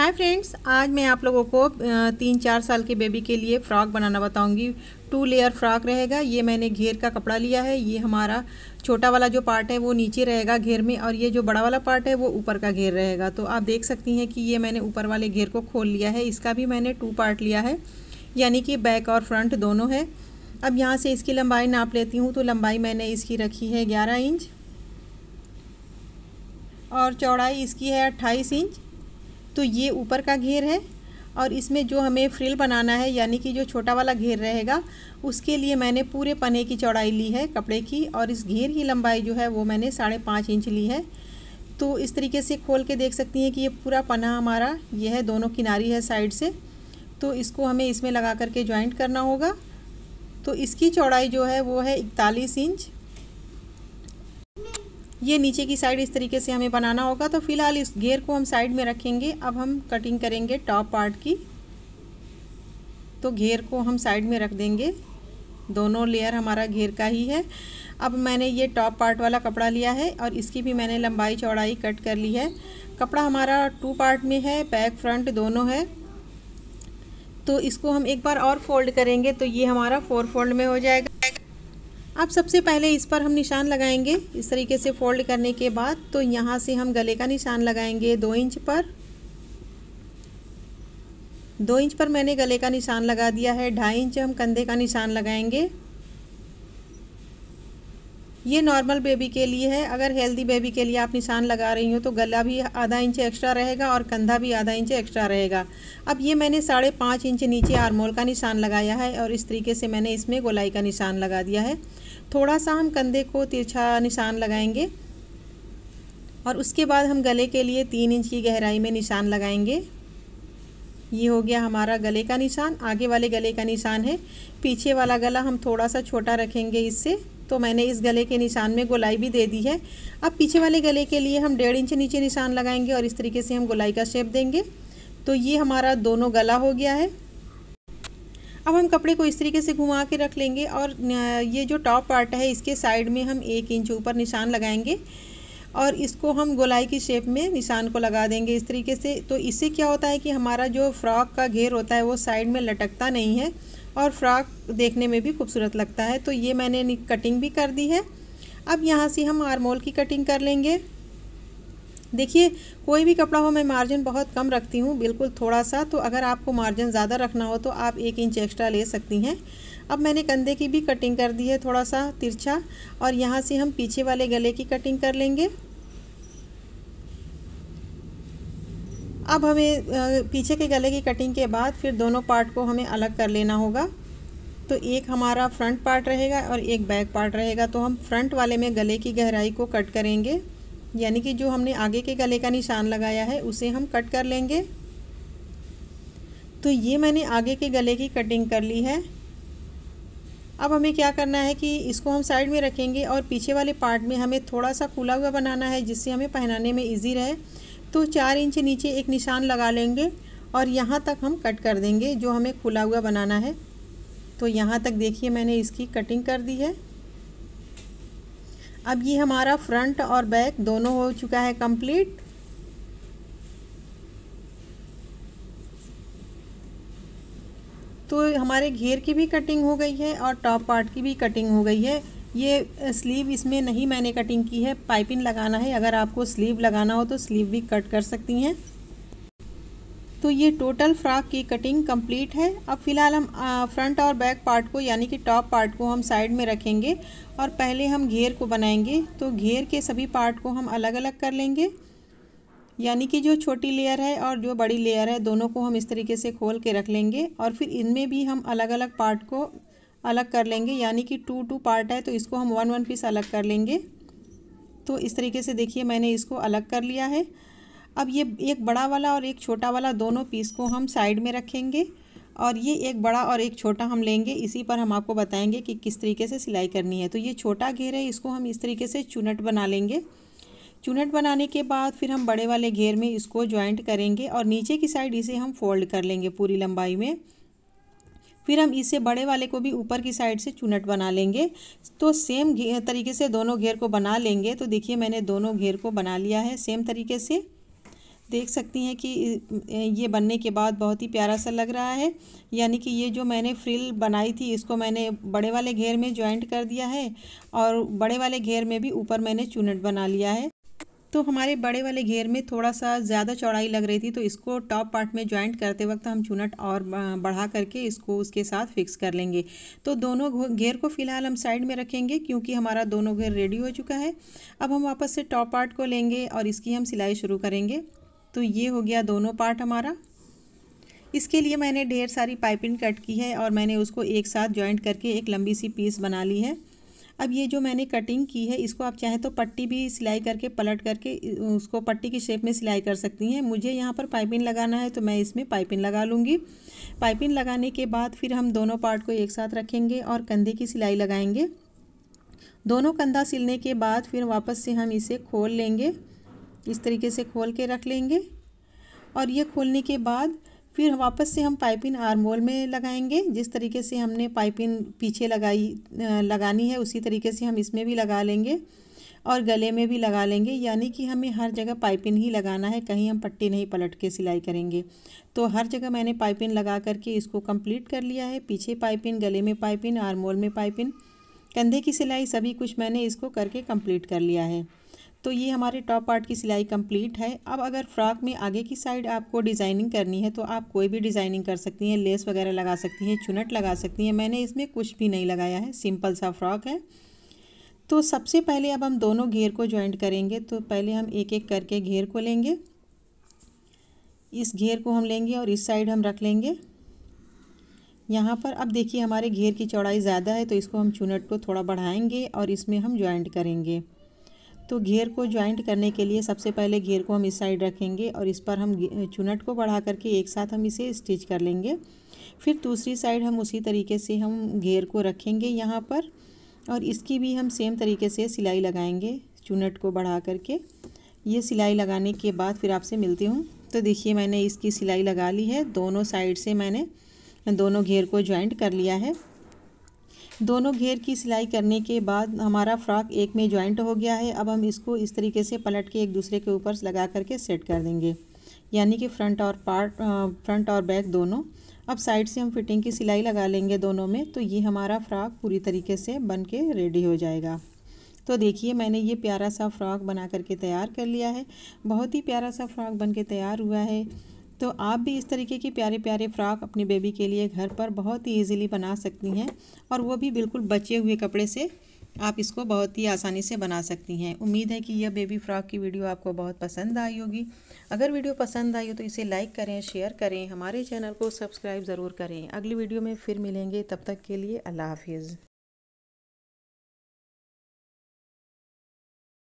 hi friends आज मैं आप लोगों को तीन चार साल के बेबी के लिए फ़्रॉक बनाना बताऊंगी टू लेयर फ्रॉक रहेगा ये मैंने घेर का कपड़ा लिया है ये हमारा छोटा वाला जो पार्ट है वो नीचे रहेगा घेर में और ये जो बड़ा वाला पार्ट है वो ऊपर का घेर रहेगा तो आप देख सकती हैं कि ये मैंने ऊपर वाले घेर को खोल लिया है इसका भी मैंने टू पार्ट लिया है यानी कि बैक और फ्रंट दोनों है अब यहाँ से इसकी लंबाई नाप लेती हूँ तो लंबाई मैंने इसकी रखी है ग्यारह इंच और चौड़ाई इसकी है अट्ठाईस इंच तो ये ऊपर का घेर है और इसमें जो हमें फ्रिल बनाना है यानी कि जो छोटा वाला घेर रहेगा उसके लिए मैंने पूरे पने की चौड़ाई ली है कपड़े की और इस घेर की लंबाई जो है वो मैंने साढ़े पाँच इंच ली है तो इस तरीके से खोल के देख सकती हैं कि ये पूरा पना हमारा ये है दोनों किनारी है साइड से तो इसको हमें इसमें लगा करके ज्वाइंट करना होगा तो इसकी चौड़ाई जो है वो है इकतालीस इंच ये नीचे की साइड इस तरीके से हमें बनाना होगा तो फिलहाल इस घेर को हम साइड में रखेंगे अब हम कटिंग करेंगे टॉप पार्ट की तो घेर को हम साइड में रख देंगे दोनों लेयर हमारा घेर का ही है अब मैंने ये टॉप पार्ट वाला कपड़ा लिया है और इसकी भी मैंने लंबाई चौड़ाई कट कर ली है कपड़ा हमारा टू पार्ट में है बैक फ्रंट दोनों है तो इसको हम एक बार और फोल्ड करेंगे तो ये हमारा फोर फोल्ड में हो जाएगा अब सबसे पहले इस पर हम निशान लगाएंगे इस तरीके से फोल्ड करने के बाद तो यहाँ से हम गले का निशान लगाएंगे दो इंच पर दो इंच पर मैंने गले का निशान लगा दिया है ढाई इंच हम कंधे का निशान लगाएंगे ये नॉर्मल बेबी के लिए है अगर हेल्दी बेबी के लिए आप निशान लगा रही हो तो गला भी आधा इंच एक्स्ट्रा रहेगा और कंधा भी आधा इंच एक्स्ट्रा रहेगा अब ये मैंने साढ़े पाँच इंच नीचे आरमोल का निशान लगाया है और इस तरीके से मैंने इसमें गोलाई का निशान लगा दिया है थोड़ा सा हम कंधे को तिरछा निशान लगाएंगे और उसके बाद हम गले के लिए तीन इंच की गहराई में निशान लगाएंगे ये हो गया हमारा गले का निशान आगे वाले गले का निशान है पीछे वाला गला हम थोड़ा सा छोटा रखेंगे इससे तो मैंने इस गले के निशान में गोलाई भी दे दी है अब पीछे वाले गले के लिए हम डेढ़ इंच नीचे निशान लगाएंगे और इस तरीके से हम गोलाई का शेप देंगे तो ये हमारा दोनों गला हो गया है अब हम कपड़े को इस तरीके से घुमा के रख लेंगे और ये जो टॉप पार्ट है इसके साइड में हम एक इंच ऊपर निशान लगाएंगे और इसको हम गोलाई की शेप में निशान को लगा देंगे इस तरीके से तो इससे क्या होता है कि हमारा जो फ्रॉक का घेर होता है वो साइड में लटकता नहीं है और फ्रॉक देखने में भी खूबसूरत लगता है तो ये मैंने कटिंग भी कर दी है अब यहाँ से हम आरमोल की कटिंग कर लेंगे देखिए कोई भी कपड़ा हो मैं मार्जिन बहुत कम रखती हूँ बिल्कुल थोड़ा सा तो अगर आपको मार्जिन ज़्यादा रखना हो तो आप एक इंच एक्स्ट्रा ले सकती हैं अब मैंने कंधे की भी कटिंग कर दी है थोड़ा सा तिरछा और यहाँ से हम पीछे वाले गले की कटिंग कर लेंगे अब हमें पीछे के गले की कटिंग के बाद फिर दोनों पार्ट को हमें अलग कर लेना होगा तो एक हमारा फ्रंट पार्ट रहेगा और एक बैक पार्ट रहेगा तो हम फ्रंट वाले में गले की गहराई को कट करेंगे यानी कि जो हमने आगे के गले का निशान लगाया है उसे हम कट कर लेंगे तो ये मैंने आगे के गले की कटिंग कर ली है अब हमें क्या करना है कि इसको हम साइड में रखेंगे और पीछे वाले पार्ट में हमें थोड़ा सा खुला हुआ बनाना है जिससे हमें पहनाने में ईजी रहे तो चार इंच नीचे एक निशान लगा लेंगे और यहाँ तक हम कट कर देंगे जो हमें खुला हुआ बनाना है तो यहाँ तक देखिए मैंने इसकी कटिंग कर दी है अब ये हमारा फ्रंट और बैक दोनों हो चुका है कंप्लीट तो हमारे घेर की भी कटिंग हो गई है और टॉप पार्ट की भी कटिंग हो गई है ये स्लीव इसमें नहीं मैंने कटिंग की है पाइपिंग लगाना है अगर आपको स्लीव लगाना हो तो स्लीव भी कट कर सकती हैं तो ये टोटल फ्रॉक की कटिंग कंप्लीट है अब फ़िलहाल हम फ्रंट और बैक पार्ट को यानी कि टॉप पार्ट को हम साइड में रखेंगे और पहले हम घेर को बनाएंगे तो घेर के सभी पार्ट को हम अलग अलग कर लेंगे यानी कि जो छोटी लेयर है और जो बड़ी लेयर है दोनों को हम इस तरीके से खोल के रख लेंगे और फिर इनमें भी हम अलग अलग पार्ट को अलग कर लेंगे यानी कि टू टू पार्ट है तो इसको हम वन वन पीस अलग कर लेंगे तो इस तरीके से देखिए मैंने इसको अलग कर लिया है अब ये एक बड़ा वाला और एक छोटा वाला दोनों पीस को हम साइड में रखेंगे और ये एक बड़ा और एक छोटा हम लेंगे इसी पर हम आपको बताएंगे कि किस तरीके से सिलाई करनी है तो ये छोटा घेर है इसको हम इस तरीके से चुनट बना लेंगे चुनट बनाने के बाद फिर हम बड़े वाले घेर में इसको ज्वाइंट करेंगे और नीचे की साइड इसे हम फोल्ड कर लेंगे पूरी लंबाई में फिर हम इसे बड़े वाले को भी ऊपर की साइड से चूनट बना लेंगे तो सेम तरीके से दोनों घेर को बना लेंगे तो देखिए मैंने दोनों घेर को बना लिया है सेम तरीके से देख सकती हैं कि ये बनने के बाद बहुत ही प्यारा सा लग रहा है यानी कि ये जो मैंने फ्रिल बनाई थी इसको मैंने बड़े वाले घेर में ज्वाइंट कर दिया है और बड़े वाले घेर में भी ऊपर मैंने चूनट बना लिया है तो हमारे बड़े वाले घेर में थोड़ा सा ज़्यादा चौड़ाई लग रही थी तो इसको टॉप पार्ट में ज्वाइंट करते वक्त हम चुनट और बढ़ा करके इसको उसके साथ फिक्स कर लेंगे तो दोनों घेर को फिलहाल हम साइड में रखेंगे क्योंकि हमारा दोनों घेर रेडी हो चुका है अब हम वापस से टॉप पार्ट को लेंगे और इसकी हम सिलाई शुरू करेंगे तो ये हो गया दोनों पार्ट हमारा इसके लिए मैंने ढेर सारी पाइपिंग कट की है और मैंने उसको एक साथ ज्वाइंट करके एक लंबी सी पीस बना ली है अब ये जो मैंने कटिंग की है इसको आप चाहे तो पट्टी भी सिलाई करके पलट करके उसको पट्टी की शेप में सिलाई कर सकती हैं मुझे यहाँ पर पाइपिंग लगाना है तो मैं इसमें पाइपिंग लगा लूँगी पाइपिंग लगाने के बाद फिर हम दोनों पार्ट को एक साथ रखेंगे और कंधे की सिलाई लगाएंगे दोनों कंधा सिलने के बाद फिर वापस से हम इसे खोल लेंगे इस तरीके से खोल के रख लेंगे और ये खोलने के बाद फिर वापस से हम पाइपिन आर्मोल में लगाएंगे जिस तरीके से हमने पाइपिन पीछे लगाई लगानी है उसी तरीके से हम इसमें भी लगा लेंगे और गले में भी लगा लेंगे यानी कि हमें हर जगह पाइपिन ही लगाना है कहीं हम पट्टी नहीं पलट के सिलाई करेंगे तो हर जगह मैंने पाइपिन लगा करके इसको कंप्लीट कर लिया है पीछे पाइपिन गले में पाइपिन आर्मोल में पाइपिन कंधे की सिलाई सभी कुछ मैंने इसको करके कंप्लीट कर लिया है तो ये हमारे टॉप पार्ट की सिलाई कंप्लीट है अब अगर फ्रॉक में आगे की साइड आपको डिज़ाइनिंग करनी है तो आप कोई भी डिज़ाइनिंग कर सकती हैं लेस वगैरह लगा सकती हैं चुनट लगा सकती हैं मैंने इसमें कुछ भी नहीं लगाया है सिंपल सा फ्रॉक है तो सबसे पहले अब हम दोनों घेर को ज्वाइंट करेंगे तो पहले हम एक एक करके घेर को लेंगे इस घेर को हम लेंगे और इस साइड हम रख लेंगे यहाँ पर अब देखिए हमारे घेर की चौड़ाई ज़्यादा है तो इसको हम चुनट को थोड़ा बढ़ाएंगे और इसमें हम ज्वाइंट करेंगे तो घेर को ज्वाइंट करने के लिए सबसे पहले घेर को हम इस साइड रखेंगे और इस पर हम चुनट को बढ़ा करके एक साथ हम इसे स्टिच कर लेंगे फिर दूसरी साइड हम उसी तरीके से हम घेर को रखेंगे यहाँ पर और इसकी भी हम सेम तरीके से सिलाई लगाएंगे चुनट को बढ़ा करके ये सिलाई लगाने के बाद फिर आपसे मिलती हूँ तो देखिए मैंने इसकी सिलाई लगा ली है दोनों साइड से मैंने दोनों घेर को ज्वाइंट कर लिया है दोनों घेर की सिलाई करने के बाद हमारा फ्रॉक एक में ज्वाइंट हो गया है अब हम इसको इस तरीके से पलट के एक दूसरे के ऊपर लगा करके सेट कर देंगे यानी कि फ्रंट और पार्ट फ्रंट और बैक दोनों अब साइड से हम फिटिंग की सिलाई लगा लेंगे दोनों में तो ये हमारा फ्रॉक पूरी तरीके से बन के रेडी हो जाएगा तो देखिए मैंने ये प्यारा सा फ्रॉक बना करके तैयार कर लिया है बहुत ही प्यारा सा फ्रॉक बन के तैयार हुआ है तो आप भी इस तरीके की प्यारे प्यारे फ़्राक अपनी बेबी के लिए घर पर बहुत ही ईजिली बना सकती हैं और वो भी बिल्कुल बचे हुए कपड़े से आप इसको बहुत ही आसानी से बना सकती हैं उम्मीद है कि यह बेबी फ़्रॉक की वीडियो आपको बहुत पसंद आई होगी अगर वीडियो पसंद आई हो तो इसे लाइक करें शेयर करें हमारे चैनल को सब्सक्राइब ज़रूर करें अगली वीडियो में फिर मिलेंगे तब तक के लिए अल्लाह हाफिज़